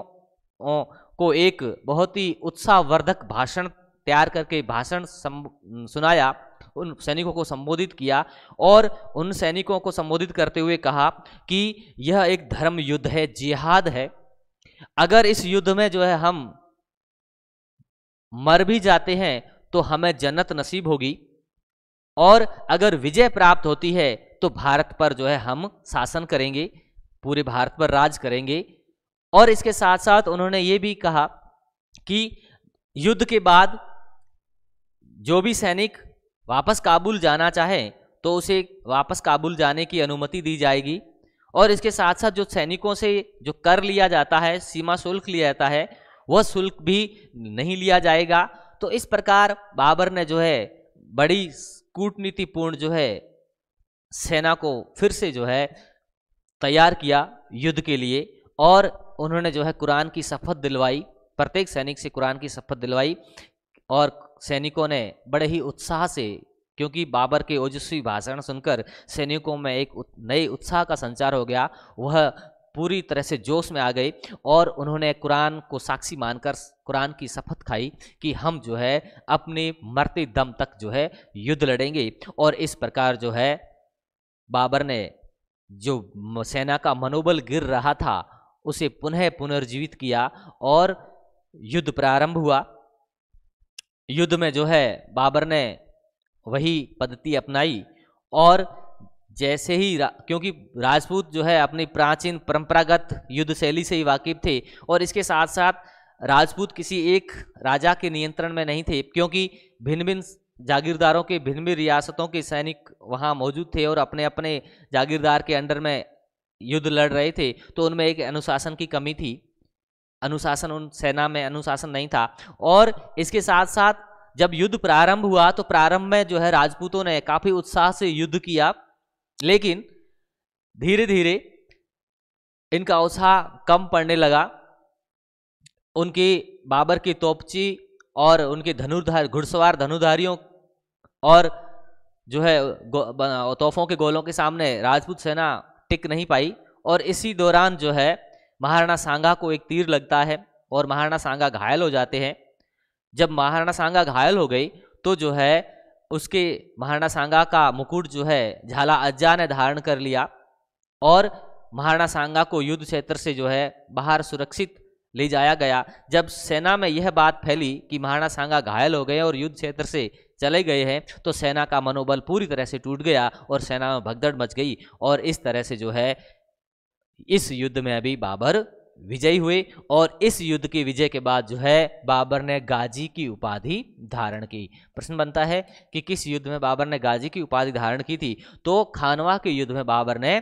को एक बहुत ही उत्साहवर्धक भाषण तैयार करके भाषण सुनाया उन सैनिकों को संबोधित किया और उन सैनिकों को संबोधित करते हुए कहा कि यह एक धर्म युद्ध है जिहाद है अगर इस युद्ध में जो है हम मर भी जाते हैं तो हमें जन्नत नसीब होगी और अगर विजय प्राप्त होती है तो भारत पर जो है हम शासन करेंगे पूरे भारत पर राज करेंगे और इसके साथ साथ उन्होंने ये भी कहा कि युद्ध के बाद जो भी सैनिक वापस काबुल जाना चाहे तो उसे वापस काबुल जाने की अनुमति दी जाएगी और इसके साथ साथ जो सैनिकों से जो कर लिया जाता है सीमा शुल्क लिया जाता है वह शुल्क भी नहीं लिया जाएगा तो इस प्रकार बाबर ने जो है बड़ी कूटनीतिपूर्ण जो है सेना को फिर से जो है तैयार किया युद्ध के लिए और उन्होंने जो है कुरान की शपथ दिलवाई प्रत्येक सैनिक से कुरान की शपथ दिलवाई और सैनिकों ने बड़े ही उत्साह से क्योंकि बाबर के ओजस्वी भाषण सुनकर सैनिकों में एक नए उत्साह का संचार हो गया वह पूरी तरह से जोश में आ गए और उन्होंने कुरान को साक्षी मानकर कुरान की शपथ खाई कि हम जो है अपने मरते दम तक जो है युद्ध लड़ेंगे और इस प्रकार जो है बाबर ने जो सेना का मनोबल गिर रहा था उसे पुनः पुनर्जीवित किया और युद्ध प्रारंभ हुआ युद्ध में जो है बाबर ने वही पद्धति अपनाई और जैसे ही रा, क्योंकि राजपूत जो है अपनी प्राचीन परंपरागत युद्ध शैली से ही वाकिफ थे और इसके साथ साथ राजपूत किसी एक राजा के नियंत्रण में नहीं थे क्योंकि भिन्न भिन्न जागीरदारों के भिन्न भिन्न रियासतों के सैनिक वहाँ मौजूद थे और अपने अपने जागीरदार के अंडर में युद्ध लड़ रहे थे तो उनमें एक अनुशासन की कमी थी अनुशासन उन सेना में अनुशासन नहीं था और इसके साथ साथ जब युद्ध प्रारंभ हुआ तो प्रारंभ में जो है राजपूतों ने काफी उत्साह से युद्ध किया लेकिन धीरे धीरे इनका उत्साह कम पड़ने लगा उनकी बाबर की तोपची और उनके धनुर्धार घुड़सवार धनुधारियों और जो है तोहफों के गोलों के सामने राजपूत सेना टिक नहीं पाई और इसी दौरान जो है महाराणा सांगा को एक तीर लगता है और महाराणा सांगा घायल हो जाते हैं जब महाराणा सांगा घायल हो गई तो जो है उसके महाराणा सांगा का मुकुट जो है झाला अज्जा ने धारण कर लिया और महाराणा सांगा को युद्ध क्षेत्र से जो है बाहर सुरक्षित ले जाया गया जब सेना में यह बात फैली कि महाराणा सांगा घायल हो गए और युद्ध क्षेत्र से चले गए हैं तो सेना का मनोबल पूरी तरह से टूट गया और सेना में भगदड़ मच गई और इस तरह से जो है इस युद्ध में अभी बाबर विजयी हुए और इस युद्ध की विजय के बाद जो है बाबर ने गाजी की उपाधि धारण की प्रश्न बनता है कि किस युद्ध में बाबर ने गाजी की उपाधि धारण की थी तो खानवा के युद्ध में बाबर ने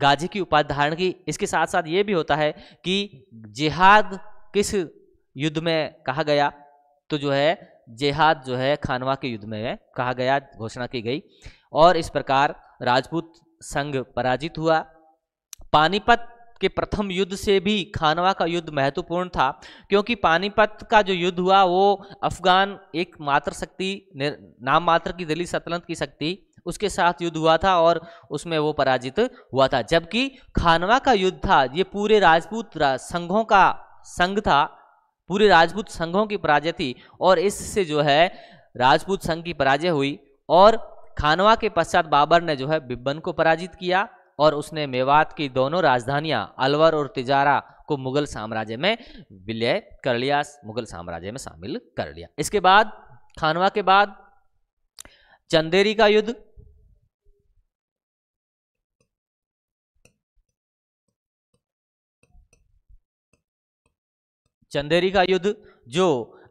गाजी की उपाधि धारण की इसके साथ साथ ये भी होता है कि जिहाद किस युद्ध में कहा गया तो जो है जिहाद जो है खानवा के युद्ध में कहा गया घोषणा की गई और इस प्रकार राजपूत संघ पराजित हुआ पानीपत के प्रथम युद्ध से भी खानवा का युद्ध महत्वपूर्ण था क्योंकि पानीपत का जो युद्ध हुआ वो अफगान एक मात्र शक्ति नाम मात्र की दिल्ली सतलंत की शक्ति उसके साथ युद्ध हुआ था और उसमें वो पराजित हुआ था जबकि खानवा का युद्ध था ये पूरे राजपूत संघों का संघ था पूरे राजपूत संघों की पराजय थी और इससे जो है राजपूत संघ की पराजय हुई और खानवा के पश्चात बाबर ने जो है बिब्बन को पराजित किया और उसने मेवात की दोनों राजधानियां अलवर और तिजारा को मुगल साम्राज्य में विलय कर लिया मुगल साम्राज्य में शामिल कर लिया इसके बाद खानवा के बाद चंदेरी का युद्ध चंदेरी का युद्ध जो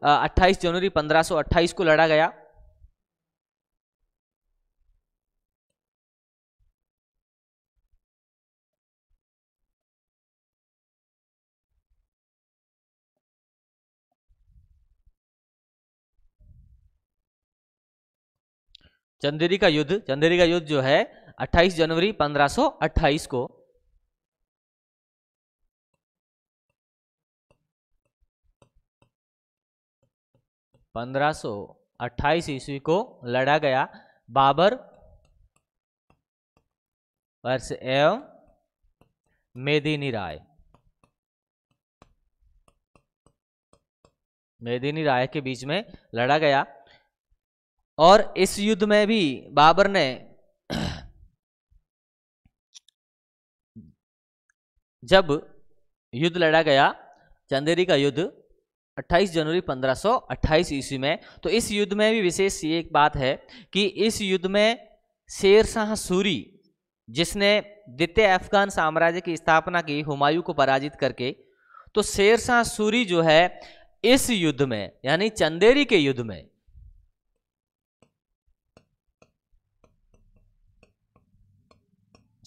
28 जनवरी 1528 को लड़ा गया चंदेरी का युद्ध चंदेरी का युद्ध जो है 28 जनवरी 1528 को 1528 ईस्वी को लड़ा गया बाबर वर्ष एवं मेदिनी राय मेदिनी राय के बीच में लड़ा गया और इस युद्ध में भी बाबर ने जब युद्ध लड़ा गया चंदेरी का युद्ध 28 जनवरी 1528 ईस्वी में तो इस युद्ध में भी विशेष ये एक बात है कि इस युद्ध में शेर शाह सूरी जिसने द्वितीय अफगान साम्राज्य की स्थापना की हुमायूं को पराजित करके तो शेर शाह सूरी जो है इस युद्ध में यानी चंदेरी के युद्ध में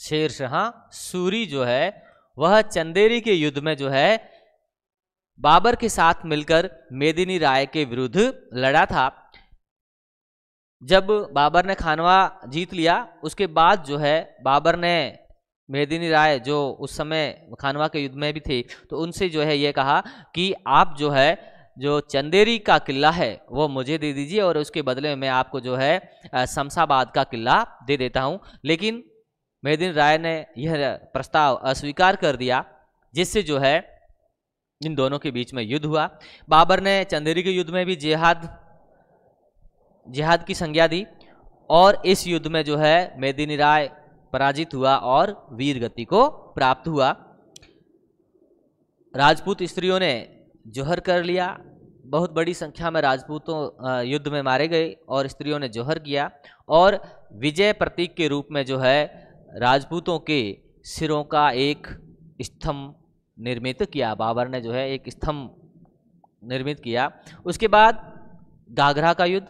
शेर शाह सूरी जो है वह चंदेरी के युद्ध में जो है बाबर के साथ मिलकर मेदिनी राय के विरुद्ध लड़ा था जब बाबर ने खानवा जीत लिया उसके बाद जो है बाबर ने मेदिनी राय जो उस समय खानवा के युद्ध में भी थे तो उनसे जो है ये कहा कि आप जो है जो चंदेरी का किला है वो मुझे दे दीजिए और उसके बदले में मैं आपको जो है शमशाबाद का किला दे देता हूँ लेकिन मेदिनी राय ने यह प्रस्ताव अस्वीकार कर दिया जिससे जो है इन दोनों के बीच में युद्ध हुआ बाबर ने चंदेरी के युद्ध में भी जिहाद जिहाद की संज्ञा दी और इस युद्ध में जो है मेदिनी राय पराजित हुआ और वीर गति को प्राप्त हुआ राजपूत स्त्रियों ने जोहर कर लिया बहुत बड़ी संख्या में राजपूतों युद्ध में मारे गए और स्त्रियों ने जोहर किया और विजय प्रतीक के रूप में जो है राजपूतों के सिरों का एक स्तंभ निर्मित किया बाबर ने जो है एक स्तंभ निर्मित किया उसके बाद गागरा का युद्ध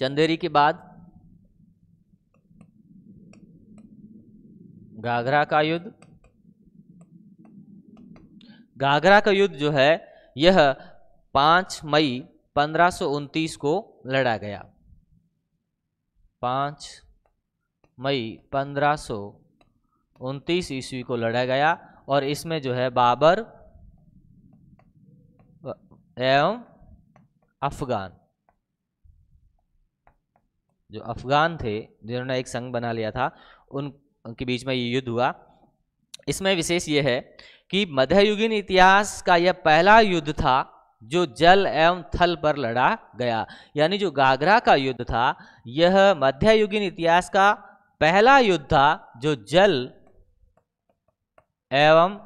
चंदेरी के बाद गागरा का युद्ध गागरा का युद्ध जो है यह पांच मई पंद्रह को लड़ा गया पांच मई पंद्रह उनतीस ईस्वी को लड़ा गया और इसमें जो है बाबर एवं अफगान जो अफगान थे जिन्होंने एक संघ बना लिया था उन उनके बीच में ये युद्ध हुआ इसमें विशेष ये है कि मध्ययुगीन इतिहास का यह पहला युद्ध था जो जल एवं थल पर लड़ा गया यानी जो गागरा का युद्ध था यह मध्ययुगीन इतिहास का पहला युद्ध था जो जल एवं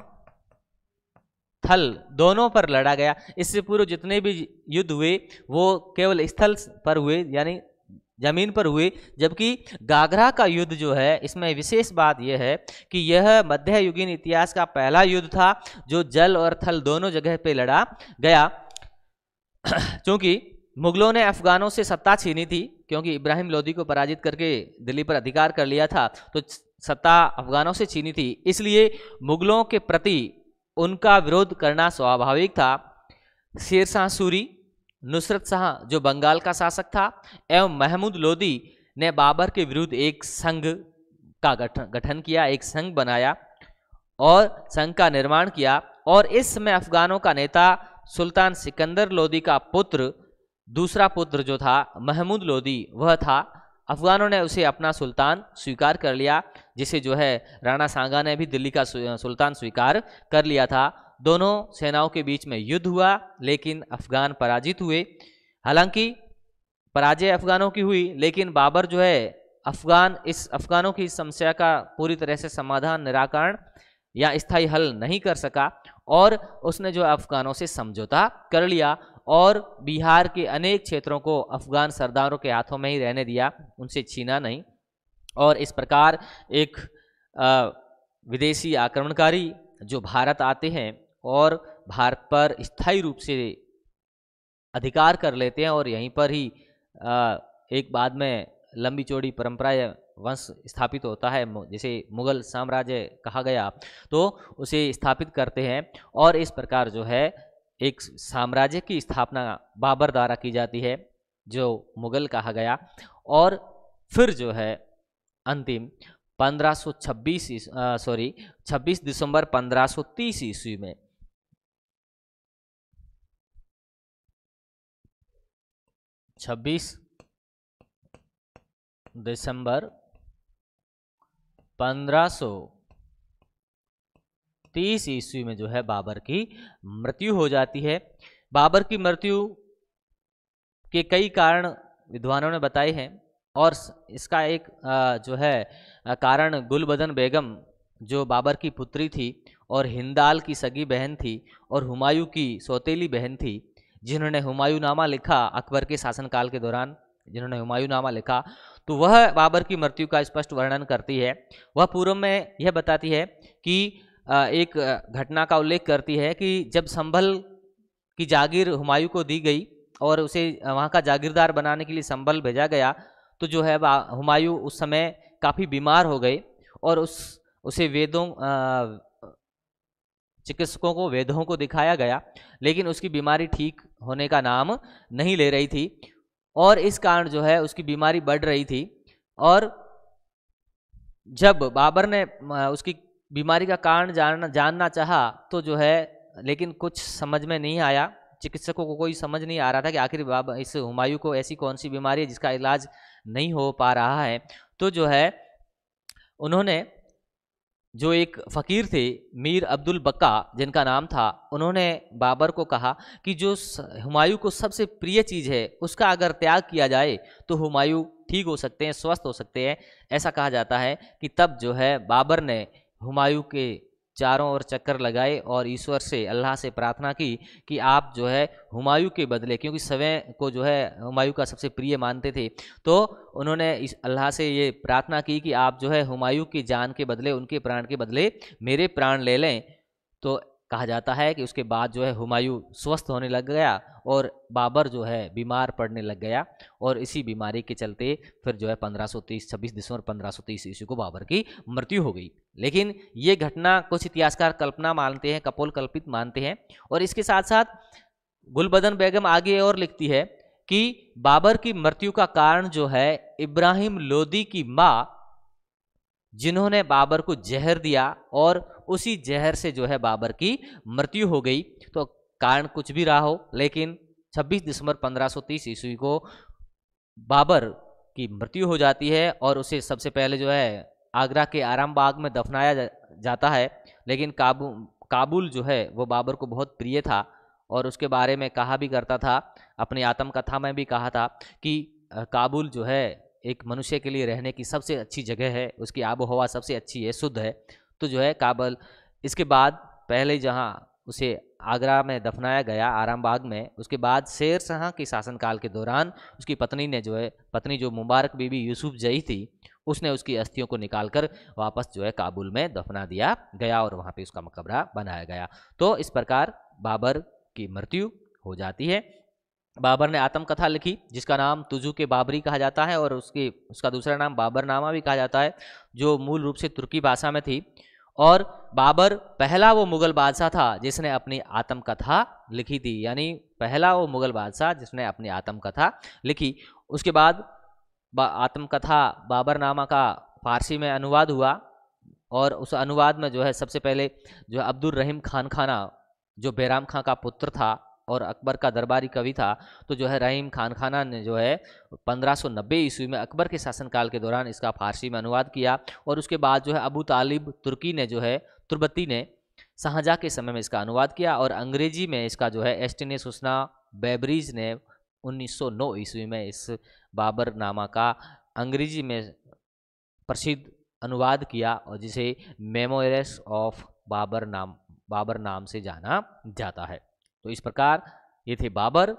थल दोनों पर लड़ा गया इससे पूर्व जितने भी युद्ध हुए वो केवल स्थल पर हुए यानी जमीन पर हुए जबकि गागरा का युद्ध जो है इसमें विशेष बात यह है कि यह मध्ययुगीन इतिहास का पहला युद्ध था जो जल और थल दोनों जगह पे लड़ा गया क्योंकि मुगलों ने अफगानों से सत्ता छीनी थी क्योंकि इब्राहिम लोदी को पराजित करके दिल्ली पर अधिकार कर लिया था तो सत्ता अफगानों से छीनी थी इसलिए मुगलों के प्रति उनका विरोध करना स्वाभाविक था शेर शाह सूरी नुसरत शाह जो बंगाल का शासक था एवं महमूद लोदी ने बाबर के विरुद्ध एक संघ का गठन गठन किया एक संघ बनाया और संघ का निर्माण किया और इस समय अफगानों का नेता सुल्तान सिकंदर लोदी का पुत्र दूसरा पुत्र जो था महमूद लोदी वह था अफगानों ने उसे अपना सुल्तान स्वीकार कर लिया जिसे जो है राणा सांगा ने भी दिल्ली का सुल्तान स्वीकार कर लिया था दोनों सेनाओं के बीच में युद्ध हुआ लेकिन अफगान पराजित हुए हालांकि पराजय अफगानों की हुई लेकिन बाबर जो है अफगान इस अफगानों की समस्या का पूरी तरह से समाधान निराकरण या स्थायी हल नहीं कर सका और उसने जो अफगानों से समझौता कर लिया और बिहार के अनेक क्षेत्रों को अफगान सरदारों के हाथों में ही रहने दिया उनसे छीना नहीं और इस प्रकार एक विदेशी आक्रमणकारी जो भारत आते हैं और भारत पर स्थायी रूप से अधिकार कर लेते हैं और यहीं पर ही एक बाद में लंबी चौड़ी परंपरा या वंश स्थापित होता है जिसे मुगल साम्राज्य कहा गया तो उसे स्थापित करते हैं और इस प्रकार जो है एक साम्राज्य की स्थापना बाबर द्वारा की जाती है जो मुगल कहा गया और फिर जो है अंतिम 1526 सॉरी 26 दिसंबर 1530 ईस्वी में छब्बीस दिसंबर पंद्रह सौ तीस ईस्वी में जो है बाबर की मृत्यु हो जाती है बाबर की मृत्यु के कई कारण विद्वानों ने बताए हैं और इसका एक जो है कारण गुलबदन बेगम जो बाबर की पुत्री थी और हिंदाल की सगी बहन थी और हुमायूं की सौतेली बहन थी जिन्होंने हुमायूं नामा लिखा अकबर के शासनकाल के दौरान जिन्होंने हुमायूं नामा लिखा तो वह बाबर की मृत्यु का स्पष्ट वर्णन करती है वह पूर्व में यह बताती है कि एक घटना का उल्लेख करती है कि जब संभल की जागीर हुमायूं को दी गई और उसे वहाँ का जागीरदार बनाने के लिए संभल भेजा गया तो जो है हुमायूं उस समय काफ़ी बीमार हो गए और उस उसे वेदों चिकित्सकों को वेदों को दिखाया गया लेकिन उसकी बीमारी ठीक होने का नाम नहीं ले रही थी और इस कारण जो है उसकी बीमारी बढ़ रही थी और जब बाबर ने उसकी बीमारी का कारण जानना जानना चाहा तो जो है लेकिन कुछ समझ में नहीं आया चिकित्सकों को कोई समझ नहीं आ रहा था कि आखिर बाबा इस हुमायूं को ऐसी कौन सी बीमारी है जिसका इलाज नहीं हो पा रहा है तो जो है उन्होंने जो एक फ़कीर थे मीर अब्दुल बक्का जिनका नाम था उन्होंने बाबर को कहा कि जो हुमायूं को सबसे प्रिय चीज़ है उसका अगर त्याग किया जाए तो हुमायूं ठीक हो सकते हैं स्वस्थ हो सकते हैं ऐसा कहा जाता है कि तब जो है बाबर ने हुमायूं के चारों ओर चक्कर लगाए और ईश्वर से अल्लाह से प्रार्थना की कि आप जो है हुमायूं के बदले क्योंकि सवे को जो है हुमायूं का सबसे प्रिय मानते थे तो उन्होंने इस अल्लाह से ये प्रार्थना की कि आप जो है हुमायूं की जान के बदले उनके प्राण के बदले मेरे प्राण ले लें तो कहा जाता है कि उसके बाद जो है हुमायूं स्वस्थ होने लग गया और बाबर जो है बीमार पड़ने लग गया और इसी बीमारी के चलते फिर जो है 1530 26 दिसंबर 1530 ईस्वी को बाबर की मृत्यु हो गई लेकिन ये घटना कुछ इतिहासकार कल्पना मानते हैं कपोल कल्पित मानते हैं और इसके साथ साथ गुलबदन बेगम आगे और लिखती है कि बाबर की मृत्यु का कारण जो है इब्राहिम लोदी की माँ जिन्होंने बाबर को जहर दिया और उसी जहर से जो है बाबर की मृत्यु हो गई तो कारण कुछ भी रहा हो लेकिन 26 दिसंबर 1530 ईस्वी को बाबर की मृत्यु हो जाती है और उसे सबसे पहले जो है आगरा के आराम बाग में दफनाया जा, जाता है लेकिन काबू काबुल जो है वो बाबर को बहुत प्रिय था और उसके बारे में कहा भी करता था अपनी आत्मकथा में भी कहा था कि काबुल जो है एक मनुष्य के लिए रहने की सबसे अच्छी जगह है उसकी आबो हवा सबसे अच्छी है शुद्ध है तो जो है काबल इसके बाद पहले जहाँ उसे आगरा में दफनाया गया आरामबाग में उसके बाद शेर शाह के शासनकाल के दौरान उसकी पत्नी ने जो है पत्नी जो मुबारक बीबी यूसुफ जई थी उसने उसकी अस्थियों को निकालकर वापस जो है काबुल में दफना दिया गया और वहाँ पे उसका मकबरा बनाया गया तो इस प्रकार बाबर की मृत्यु हो जाती है बाबर ने आत्मकथा लिखी जिसका नाम तुजू के बाबरी कहा जाता है और उसकी उसका दूसरा नाम बाबरनामा भी कहा जाता है जो मूल रूप से तुर्की भाषा में थी और बाबर पहला वो मुगल बादशाह था जिसने अपनी आत्मकथा लिखी थी यानी पहला वो मुगल बादशाह जिसने अपनी आत्मकथा लिखी उसके बाद बा, आत्मकथा बाबरनामा का फारसी में अनुवाद हुआ और उस अनुवाद में जो है सबसे पहले जो है अब्दुल रहीम खान खाना जो बैराम खां का पुत्र था और अकबर का दरबारी कवि था तो जो है रहीम खान खाना ने जो है 1590 ईस्वी में अकबर के शासनकाल के दौरान इसका फारसी में अनुवाद किया और उसके बाद जो है अबू तालिब तुर्की ने जो है तुर्बती ने शाहजहाँ के समय में इसका अनुवाद किया और अंग्रेजी में इसका जो है एस्टिन हुसना बेबरीज ने 1909 ईस्वी में इस नामा का अंग्रेजी में प्रसिद्ध अनुवाद किया और जिसे मेमोरस ऑफ बाबर नाम बाबर नाम से जाना जाता है तो इस प्रकार ये थे बाबर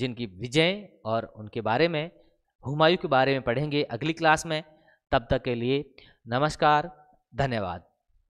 जिनकी विजय और उनके बारे में हुमायूं के बारे में पढ़ेंगे अगली क्लास में तब तक के लिए नमस्कार धन्यवाद